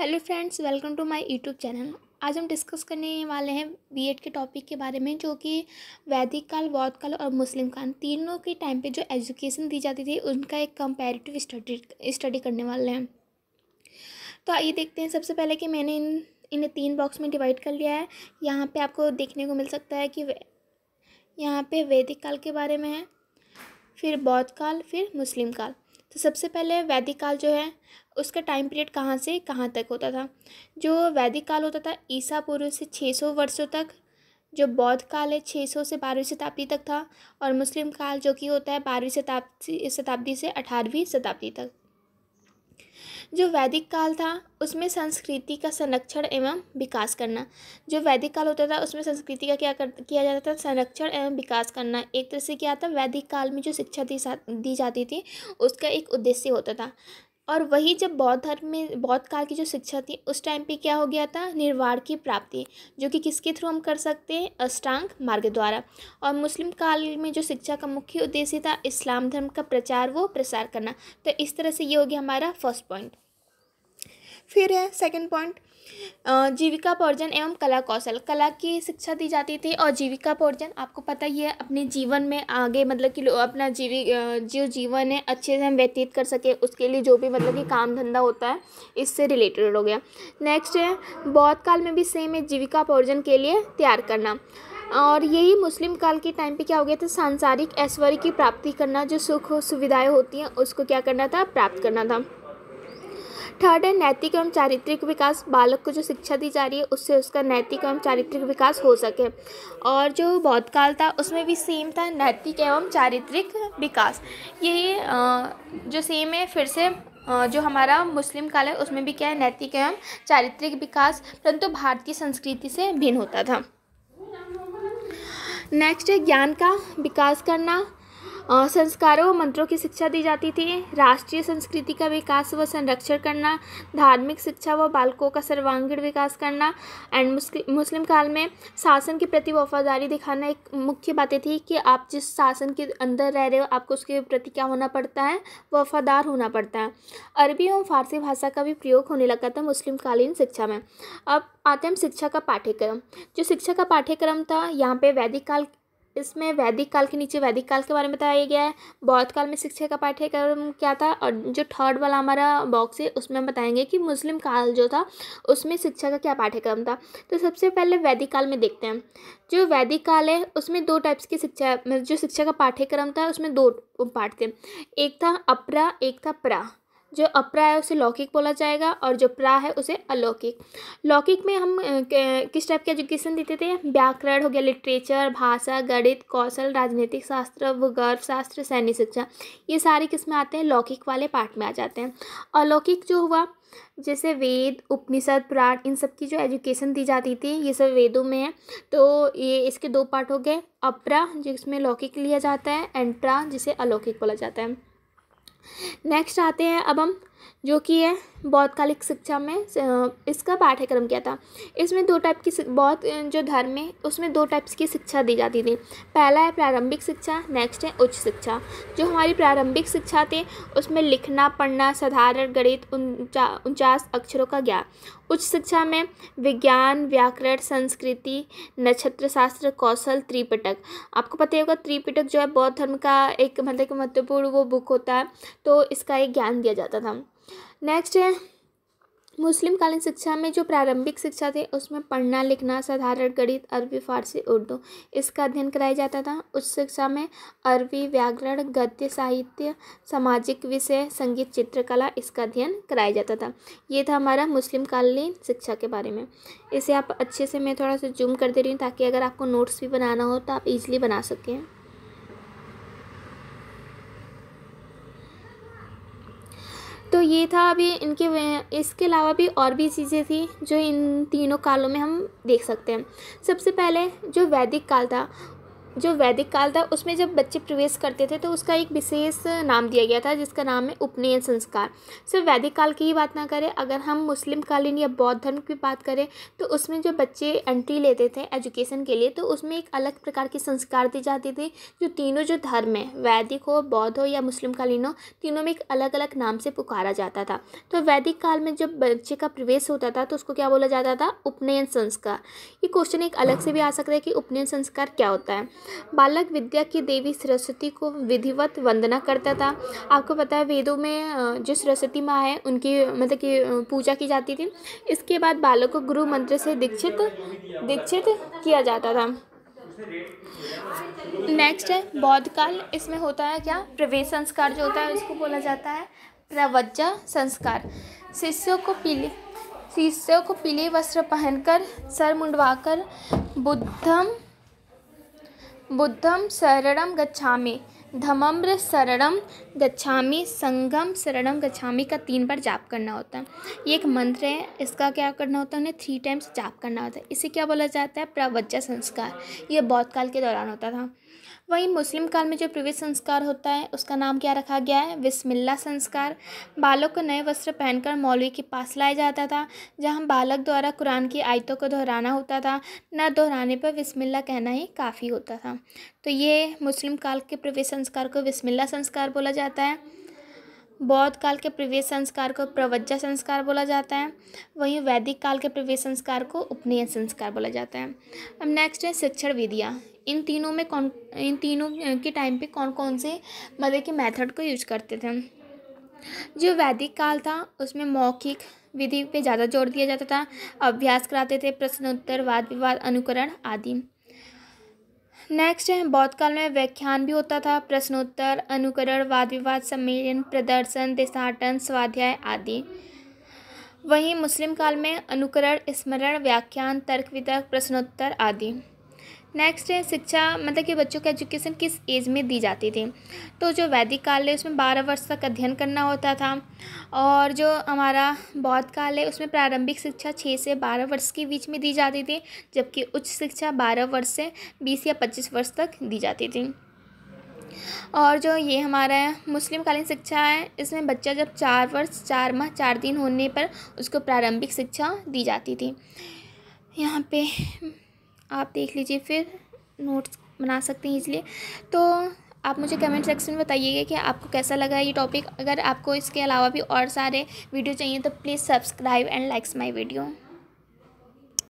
hello friends welcome to my YouTube channel आज हम discuss करने वाले हैं बीएड के टॉपिक के बारे में जो कि वैदिक काल बौद्ध काल और मुस्लिम काल तीनों के टाइम पे जो एजुकेशन दी जाती थी उनका एक कंपैरेटिव स्टडी स्टडी करने वाले हैं तो आइए देखते हैं सबसे पहले कि मैंने इन इन्हें तीन बॉक्स में डिवाइड कर लिया है यहाँ पर आपको देखने को मिल सकता है कि यहाँ पर वैदिक काल के बारे में है फिर बौद्ध काल फिर मुस्लिम काल सबसे पहले वैदिक काल जो है उसका टाइम पीरियड कहाँ से कहाँ तक होता था जो वैदिक काल होता था ईसा पूर्व से छः सौ वर्षों तक जो बौद्ध काल है छः सौ से बारहवीं शताब्दी तक था और मुस्लिम काल जो कि होता है बारहवीं शताब्दी शताब्दी से अठारहवीं शताब्दी तक जो वैदिक काल था उसमें संस्कृति का संरक्षण एवं विकास करना जो वैदिक काल होता था उसमें संस्कृति का क्या कर किया जाता था संरक्षण एवं विकास करना एक तरह से क्या था वैदिक काल में जो शिक्षा दी दी जाती थी उसका एक उद्देश्य होता था और वही जब बौद्ध धर्म में बौद्ध काल की जो शिक्षा थी उस टाइम पे क्या हो गया था निर्वाण की प्राप्ति जो कि किसके थ्रू हम कर सकते हैं अष्टांग मार्ग द्वारा और मुस्लिम काल में जो शिक्षा का मुख्य उद्देश्य था इस्लाम धर्म का प्रचार वो प्रसार करना तो इस तरह से ये हो गया हमारा फर्स्ट पॉइंट फिर है सेकंड पॉइंट जीविका पोर्जन एवं कला कौशल कला की शिक्षा दी जाती थी और जीविका पोर्जन आपको पता ही है अपने जीवन में आगे मतलब कि अपना जीवी जो जीवन है अच्छे से हम व्यतीत कर सके उसके लिए जो भी मतलब कि काम धंधा होता है इससे रिलेटेड हो गया नेक्स्ट है बौद्ध काल में भी सेम है जीविका पोर्जन के लिए तैयार करना और यही मुस्लिम काल के टाइम पे क्या हो गया था सांसारिक ऐश्वर्य की प्राप्ति करना जो सुख सुविधाएं होती हैं उसको क्या करना था प्राप्त करना था थर्ड है नैतिक एवं चारित्रिक विकास बालक को जो शिक्षा दी जा रही है उससे उसका नैतिक एवं चारित्रिक विकास हो सके और जो बौद्ध काल था उसमें भी सेम था नैतिक एवं चारित्रिक विकास यही जो सेम है फिर से जो हमारा मुस्लिम काल है उसमें भी क्या है नैतिक एवं चारित्रिक विकास परंतु भारतीय संस्कृति से भिन्न होता था नेक्स्ट है ज्ञान का विकास करना संस्कारों व मंत्रों की शिक्षा दी जाती थी राष्ट्रीय संस्कृति का विकास व संरक्षण करना धार्मिक शिक्षा व बालकों का सर्वांगीण विकास करना एंड मुस्लिम काल में शासन के प्रति वफादारी दिखाना एक मुख्य बातें थी कि आप जिस शासन के अंदर रह रहे हो आपको उसके प्रति क्या होना पड़ता है वफादार होना पड़ता है अरबी एवं फारसी भाषा का भी प्रयोग होने लगा था मुस्लिम कालीन शिक्षा में अब आते हैं शिक्षा का पाठ्यक्रम जो शिक्षा का पाठ्यक्रम था यहाँ पे वैदिक काल इसमें वैदिक काल के नीचे वैदिक काल के बारे में बताया गया है बौद्ध काल में शिक्षा का पाठ्यक्रम क्या था और जो थर्ड वाला हमारा बॉक्स है उसमें हम बताएंगे कि मुस्लिम काल जो था उसमें शिक्षा का क्या पाठ्यक्रम था तो सबसे पहले वैदिक काल में देखते हैं जो वैदिक काल है उसमें दो टाइप्स की शिक्षा जो शिक्षा का पाठ्यक्रम था उसमें दो पाठ थे एक था अपरा एक था प्रा जो अप्रा है उसे लौकिक बोला जाएगा और जो प्रा है उसे अलौकिक लौकिक में हम किस टाइप के एजुकेशन देते थे व्याकरण हो गया लिटरेचर भाषा गणित कौशल राजनीतिक शास्त्र भूगर्भ शास्त्र सैन्य शिक्षा ये सारे किस में आते हैं लौकिक वाले पार्ट में आ जाते हैं अलौकिक जो हुआ जैसे वेद उपनिषद पुराण इन सब की जो एजुकेशन दी जाती थी ये सब वेदों में है तो ये इसके दो पार्ट हो गए अपरा जिसमें लौकिक लिया जाता है एंट्रा जिसे अलौकिक बोला जाता है नेक्स्ट आते हैं अब हम जो कि है बौद्धकालिक शिक्षा में इसका पाठ्यक्रम किया था इसमें दो टाइप की बौद्ध जो धर्म है उसमें दो टाइप्स की शिक्षा दी जाती थी पहला है प्रारंभिक शिक्षा नेक्स्ट है उच्च शिक्षा जो हमारी प्रारंभिक शिक्षा थी उसमें लिखना पढ़ना साधारण गणित उनचास अक्षरों का ज्ञान उच्च शिक्षा में विज्ञान व्याकरण संस्कृति नक्षत्र शास्त्र कौशल त्रिपिटक आपको पता ही होगा त्रिपिटक जो है बौद्ध धर्म का एक मतलब कि महत्वपूर्ण वो बुक होता है तो इसका एक ज्ञान दिया जाता था नेक्स्ट है मुस्लिम कालीन शिक्षा में जो प्रारंभिक शिक्षा थी उसमें पढ़ना लिखना साधारण गणित अरबी फारसी उर्दू इसका अध्ययन कराया जाता था उस शिक्षा में अरबी व्याकरण गद्य साहित्य सामाजिक विषय संगीत चित्रकला इसका अध्ययन कराया जाता था ये था हमारा मुस्लिम कालीन शिक्षा के बारे में इसे आप अच्छे से मैं थोड़ा सा जूम कर दे रही हूँ ताकि अगर आपको नोट्स भी बनाना हो तो आप ईजिली बना सकें तो ये था अभी इनके इसके अलावा भी और भी चीज़ें थी जो इन तीनों कालों में हम देख सकते हैं सबसे पहले जो वैदिक काल था जो वैदिक काल था उसमें जब बच्चे प्रवेश करते थे तो उसका एक विशेष नाम दिया गया था जिसका नाम है उपनयन संस्कार सिर्फ वैदिक काल की ही बात ना करें अगर हम मुस्लिम कालीन या बौद्ध धर्म की बात करें तो उसमें जो बच्चे एंट्री लेते थे एजुकेशन के लिए तो उसमें एक अलग प्रकार की संस्कार दी जाती थी जो तीनों जो धर्म है वैदिक हो बौद्ध हो या मुस्लिम कालीन हो तीनों में एक अलग अलग नाम से पुकारा जाता था तो वैदिक काल में जब बच्चे का प्रवेश होता था तो उसको क्या बोला जाता था उपनयन संस्कार ये क्वेश्चन एक अलग से भी आ सकता है कि उपनयन संस्कार क्या होता है बालक विद्या की देवी सरस्वती को विधिवत वंदना करता था आपको पता है वेदों में जो सरस्वती माँ है उनकी मतलब कि पूजा की जाती थी इसके बाद बालक को गुरु मंत्र से दीक्षित दीक्षित किया जाता था नेक्स्ट है बौद्ध काल इसमें होता है क्या प्रवेश संस्कार जो होता है उसको बोला जाता है प्रवज्जा संस्कार शिष्यों को पीले शिष्यों को पीले वस्त्र पहनकर सर मुंडवाकर बुद्धम बुद्धम शरणम गच्छा धम्र शरणम गच्छा संगम शरणम गच्छा का तीन बार जाप करना होता है ये एक मंत्र है इसका क्या करना होता है उन्हें थ्री टाइम्स जाप करना होता है इसे क्या बोला जाता है प्रवज्जा संस्कार ये बहुत काल के दौरान होता था वहीं मुस्लिम काल में जो प्रवेश संस्कार होता है उसका नाम क्या रखा गया है बिस्मिल्ला संस्कार बालक को नए वस्त्र पहनकर मौलवी के पास लाया जाता था जहां बालक द्वारा कुरान की आयतों को दोहराना होता था न दोहराने पर बिस्मिल्ला कहना ही काफ़ी होता था तो ये मुस्लिम काल के प्रवेश संस्कार को बिस्मिल्ला संस्कार बोला जाता है बौद्ध काल के प्रवेश संस्कार को प्रवज्जा संस्कार बोला जाता है वहीं वैदिक काल के प्रवेश संस्कार को उपनयन संस्कार बोला जाता है अब नेक्स्ट है शिक्षण विधियाँ इन तीनों में कौन इन तीनों के टाइम पे कौन कौन से मतलब के मेथड को यूज करते थे जो वैदिक काल था उसमें मौखिक विधि पे ज़्यादा जोर दिया जाता था अभ्यास कराते थे प्रश्नोत्तर वाद विवाद अनुकरण आदि नेक्स्ट है बौद्ध काल में व्याख्यान भी होता था प्रश्नोत्तर अनुकरण वाद विवाद सम्मेलन प्रदर्शन देशाटन स्वाध्याय आदि वहीं मुस्लिम काल में अनुकरण स्मरण व्याख्यान तर्क वितर्क प्रश्नोत्तर आदि नेक्स्ट है शिक्षा मतलब कि बच्चों का एजुकेशन किस एज में दी जाती थी तो जो वैदिक काल है उसमें बारह वर्ष तक अध्ययन करना होता था और जो हमारा बौद्ध काल है उसमें प्रारंभिक शिक्षा छः से बारह वर्ष के बीच में दी जाती थी जबकि उच्च शिक्षा बारह वर्ष से बीस या पच्चीस वर्ष तक दी जाती थी और जो ये हमारा मुस्लिम कालीन शिक्षा है इसमें बच्चा जब चार वर्ष चार माह चार दिन होने पर उसको प्रारंभिक शिक्षा दी जाती थी यहाँ पे आप देख लीजिए फिर नोट्स बना सकते हैं इसलिए तो आप मुझे कमेंट सेक्शन में बताइएगा कि आपको कैसा लगा ये टॉपिक अगर आपको इसके अलावा भी और सारे वीडियो चाहिए तो please subscribe and likes my video